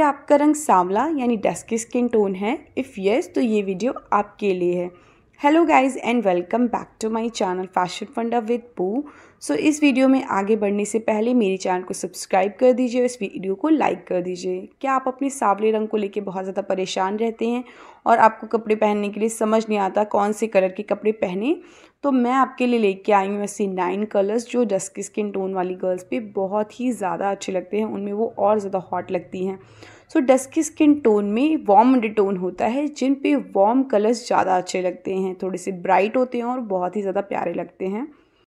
क्या आपका रंग सांवला यानी डस्की स्किन टोन है इफ़ येस तो ये वीडियो आपके लिए है hello guys and welcome back to my channel fashion funda with Poo so इस वीडियो में आगे बढ़ने से पहले मेरे चैनल को सब्सक्राइब कर दीजिए और इस वीडियो को लाइक कर दीजिए क्या आप अपने सावले रंग को लेके बहुत ज़्यादा परेशान रहते हैं और आपको कपड़े पहनने के लिए समझ नहीं आता कौन से कलर के कपड़े पहने तो मैं आपके लिए लेके आई हूँ ऐसी नाइन कलर्स जो डस्की स्किन टोन वाली गर्ल्स पे बहुत ही ज़्यादा अच्छे लगते हैं उनमें वो और ज़्यादा हॉट लगती हैं so so, dusky skin tone में वार्म टोन होता है जिन पे वार्म कलर्स ज़्यादा अच्छे लगते हैं थोड़े से ब्राइट होते हैं और बहुत ही ज़्यादा प्यारे लगते हैं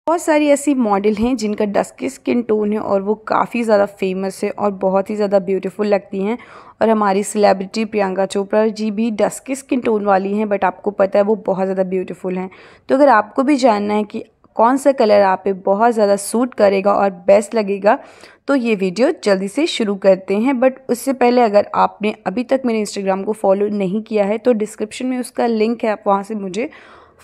बहुत सारी ऐसी मॉडल हैं जिनका डस्की स्किन टोन है और वो काफ़ी ज़्यादा फेमस है और बहुत ही ज़्यादा ब्यूटीफुल लगती हैं और हमारी सेलेब्रिटी प्रियंका चोपड़ा जी भी डस्की स्किन टोन वाली हैं बट आपको पता है वो बहुत ज़्यादा ब्यूटीफुल हैं तो अगर आपको भी जानना है कि कौन सा कलर आप पे बहुत ज़्यादा सूट करेगा और बेस्ट लगेगा तो ये वीडियो जल्दी से शुरू करते हैं बट उससे पहले अगर आपने अभी तक मेरे इंस्टाग्राम को फॉलो नहीं किया है तो डिस्क्रिप्शन में उसका लिंक है आप वहाँ से मुझे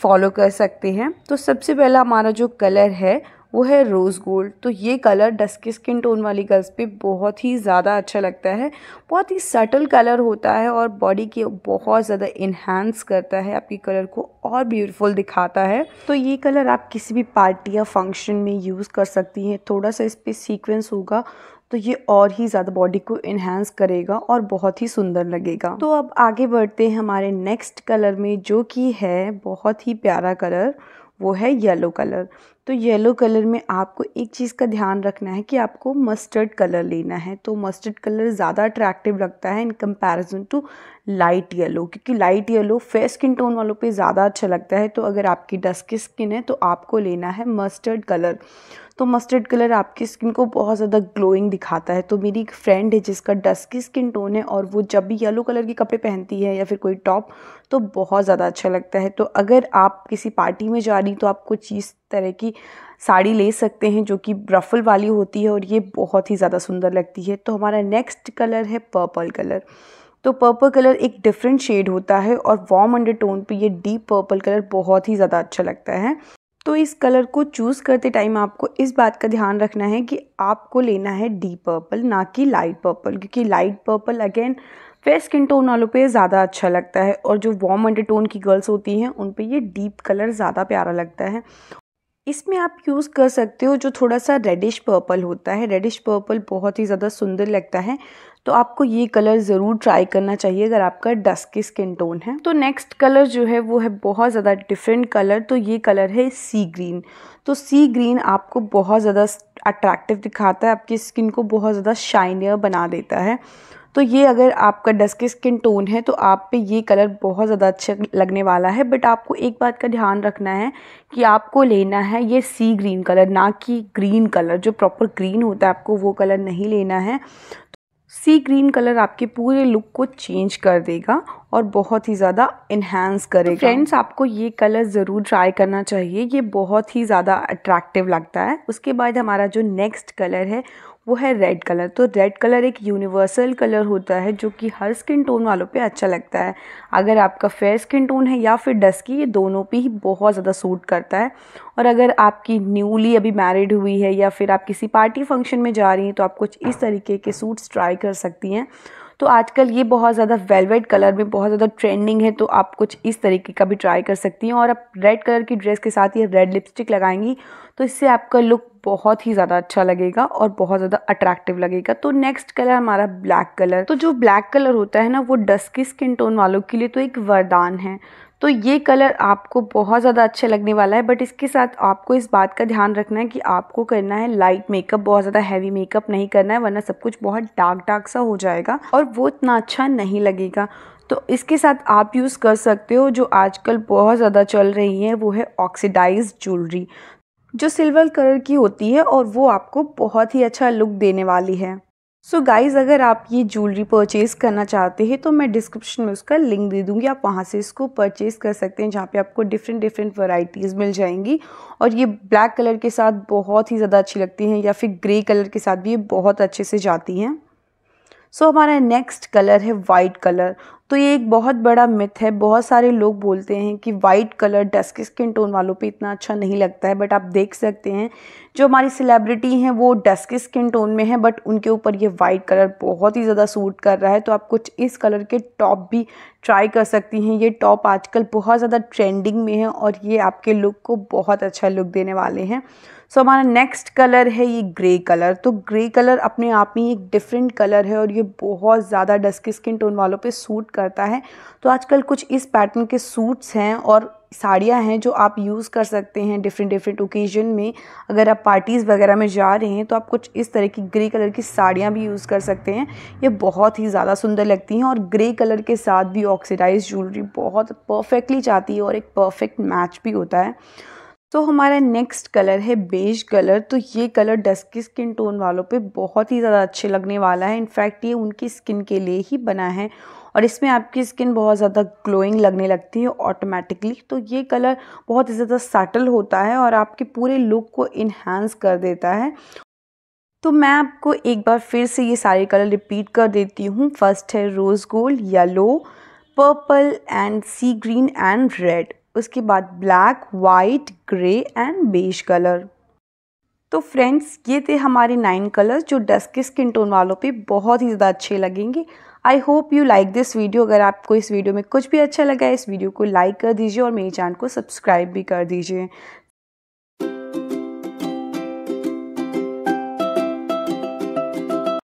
फॉलो कर सकते हैं तो सबसे पहला हमारा जो कलर है वो है रोज़ गोल्ड तो ये कलर डस्की स्किन टोन वाली गर्ल्स पे बहुत ही ज़्यादा अच्छा लगता है बहुत ही सटल कलर होता है और बॉडी के बहुत ज़्यादा इन्हांस करता है आपकी कलर को और ब्यूटीफुल दिखाता है तो ये कलर आप किसी भी पार्टी या फंक्शन में यूज़ कर सकती हैं थोड़ा सा इस पर सीक्वेंस होगा तो ये और ही ज़्यादा बॉडी को इन्हेंस करेगा और बहुत ही सुंदर लगेगा तो अब आगे बढ़ते हैं हमारे नेक्स्ट कलर में जो कि है बहुत ही प्यारा कलर वो है येलो कलर तो येलो कलर में आपको एक चीज़ का ध्यान रखना है कि आपको मस्टर्ड कलर लेना है तो मस्टर्ड कलर ज़्यादा अट्रैक्टिव लगता है in comparison to light yellow क्योंकि light yellow fair skin tone वालों पे ज़्यादा अच्छा लगता है तो अगर आपकी डस्की स्किन है तो आपको लेना है मस्टर्ड कलर तो मस्टर्ड कलर आपकी स्किन को बहुत ज़्यादा ग्लोइंग दिखाता है तो मेरी एक फ्रेंड है जिसका डस्की स्किन टोन है और वो जब भी येलो कलर के कपड़े पहनती है या फिर कोई टॉप तो बहुत ज़्यादा अच्छा लगता है तो अगर आप किसी पार्टी में जा रही तो आपको चीज़ तरह की साड़ी ले सकते हैं जो कि रफल वाली होती है और ये बहुत ही ज़्यादा सुंदर लगती है तो हमारा नेक्स्ट कलर है पर्पल कलर तो पर्पल कलर एक डिफरेंट शेड होता है और वार्म अंडर टोन पर यह डीप पर्पल कलर बहुत ही ज़्यादा अच्छा लगता है तो इस कलर को चूज़ करते टाइम आपको इस बात का ध्यान रखना है कि आपको लेना है डीप पर्पल ना कि लाइट पर्पल क्योंकि light purple again fair skin tone वालों पे ज़्यादा अच्छा लगता है और जो वार्म अंडर टोन की गर्ल्स होती हैं उन पे ये डीप कलर ज़्यादा प्यारा लगता है इसमें आप यूज़ कर सकते हो जो थोड़ा सा रेडिश पर्पल होता है रेडिश पर्पल बहुत ही ज़्यादा सुंदर लगता है तो आपको ये कलर ज़रूर ट्राई करना चाहिए अगर आपका डस्की स्किन टोन है तो नेक्स्ट कलर जो है वो है बहुत ज़्यादा डिफरेंट कलर तो ये कलर है सी ग्रीन तो सी ग्रीन आपको बहुत ज़्यादा अट्रैक्टिव दिखाता है आपकी स्किन को बहुत ज़्यादा शाइनियर बना देता है तो ये अगर आपका डस्की स्किन टोन है तो आप पे ये कलर बहुत ज़्यादा अच्छा लगने वाला है बट आपको एक बात का ध्यान रखना है कि आपको लेना है ये सी ग्रीन कलर ना कि ग्रीन कलर जो प्रॉपर ग्रीन होता है आपको वो कलर नहीं लेना है सी ग्रीन कलर आपके पूरे लुक को चेंज कर देगा और बहुत ही ज़्यादा इन्हेंस तो करेगा फ्रेंड्स आपको ये कलर ज़रूर ट्राई करना चाहिए ये बहुत ही ज़्यादा अट्रैक्टिव लगता है उसके बाद हमारा जो नेक्स्ट कलर है वो है रेड कलर तो रेड कलर एक यूनिवर्सल कलर होता है जो कि हर स्किन टोन वालों पे अच्छा लगता है अगर आपका फेयर स्किन टोन है या फिर डस्की ये दोनों पे ही बहुत ज़्यादा सूट करता है और अगर आपकी न्यूली अभी मैरिड हुई है या फिर आप किसी पार्टी फंक्शन में जा रही हैं तो आप कुछ इस तरीके के सूट्स ट्राई कर सकती हैं तो आजकल ये बहुत ज़्यादा वेलवेट कलर में बहुत ज़्यादा ट्रेंडिंग है तो आप कुछ इस तरीके का भी ट्राई कर सकती हैं और आप रेड कलर की ड्रेस के साथ ये रेड लिपस्टिक लगाएंगी तो इससे आपका लुक बहुत ही ज़्यादा अच्छा लगेगा और बहुत ज़्यादा अट्रैक्टिव लगेगा तो नेक्स्ट कलर हमारा ब्लैक कलर तो जो ब्लैक कलर होता है ना वो डस्की स्किन टोन वालों के लिए तो एक वरदान है तो ये कलर आपको बहुत ज़्यादा अच्छा लगने वाला है बट इसके साथ आपको इस बात का ध्यान रखना है कि आपको करना है लाइट मेकअप बहुत ज़्यादा हैवी मेकअप नहीं करना है वरना सब कुछ बहुत डार्क डार्क सा हो जाएगा और वो इतना अच्छा नहीं लगेगा तो इसके साथ आप यूज़ कर सकते हो जो आजकल बहुत ज़्यादा चल रही है वो है ऑक्सीडाइज ज्वेलरी जो सिल्वर कलर की होती है और वो आपको बहुत ही अच्छा लुक देने वाली है सो so गाइज़ अगर आप ये ज्वेलरी परचेज़ करना चाहते हैं तो मैं डिस्क्रिप्शन में उसका लिंक दे दूँगी आप वहाँ से इसको परचेज़ कर सकते हैं जहाँ पे आपको डिफरेंट डिफरेंट वराइटीज़ मिल जाएंगी और ये ब्लैक कलर के साथ बहुत ही ज़्यादा अच्छी लगती हैं या फिर ग्रे कलर के साथ भी ये बहुत अच्छे से जाती हैं सो so, हमारा नेक्स्ट कलर है वाइट कलर तो ये एक बहुत बड़ा मिथ है बहुत सारे लोग बोलते हैं कि white colour dusk skin tone वालों पे इतना अच्छा नहीं लगता है बट आप देख सकते हैं जो हमारी सेलिब्रिटी हैं वो डस्क स्किन टोन में है बट उनके ऊपर ये वाइट कलर बहुत ही ज़्यादा सूट कर रहा है तो आप कुछ इस कलर के टॉप भी ट्राई कर सकती हैं ये टॉप आजकल बहुत ज़्यादा ट्रेंडिंग में है और ये आपके लुक को बहुत अच्छा लुक देने वाले हैं सो हमारा नेक्स्ट कलर है ये ग्रे कलर तो ग्रे कलर अपने आप में एक डिफरेंट कलर है और ये बहुत ज़्यादा डस्की स्किन टोन वालों पे सूट करता है तो आजकल कुछ इस पैटर्न के सूट्स हैं और साड़ियाँ हैं जो आप यूज़ कर सकते हैं डिफरेंट डिफरेंट ओकेजन में अगर आप पार्टीज़ वगैरह में जा रहे हैं तो आप कुछ इस तरह की ग्रे कलर की साड़ियाँ भी यूज़ कर सकते हैं ये बहुत ही ज़्यादा सुंदर लगती हैं और ग्रे कलर के साथ भी ऑक्सीडाइज ज्वेलरी बहुत परफेक्टली जाती है और एक परफेक्ट मैच भी होता है तो हमारा नेक्स्ट कलर है बेज कलर तो ये कलर डस्की स्किन टोन वालों पे बहुत ही ज़्यादा अच्छे लगने वाला है इनफैक्ट ये उनकी स्किन के लिए ही बना है और इसमें आपकी स्किन बहुत ज़्यादा ग्लोइंग लगने लगती है ऑटोमेटिकली तो ये कलर बहुत ही ज़्यादा सटल होता है और आपके पूरे लुक को इन्हांस कर देता है तो मैं आपको एक बार फिर से ये सारे कलर रिपीट कर देती हूँ फर्स्ट है rose gold yellow purple and sea green and red उसके बाद black white grey and beige colour तो फ्रेंड्स ये थे हमारे नाइन कलर्स जो डस्की स्किन टोन वालों पे बहुत ही ज़्यादा अच्छे लगेंगे I hope you like this video अगर आपको इस वीडियो में कुछ भी अच्छा लगा है इस वीडियो को लाइक कर दीजिए और मेरे चैनल को सब्सक्राइब भी कर दीजिए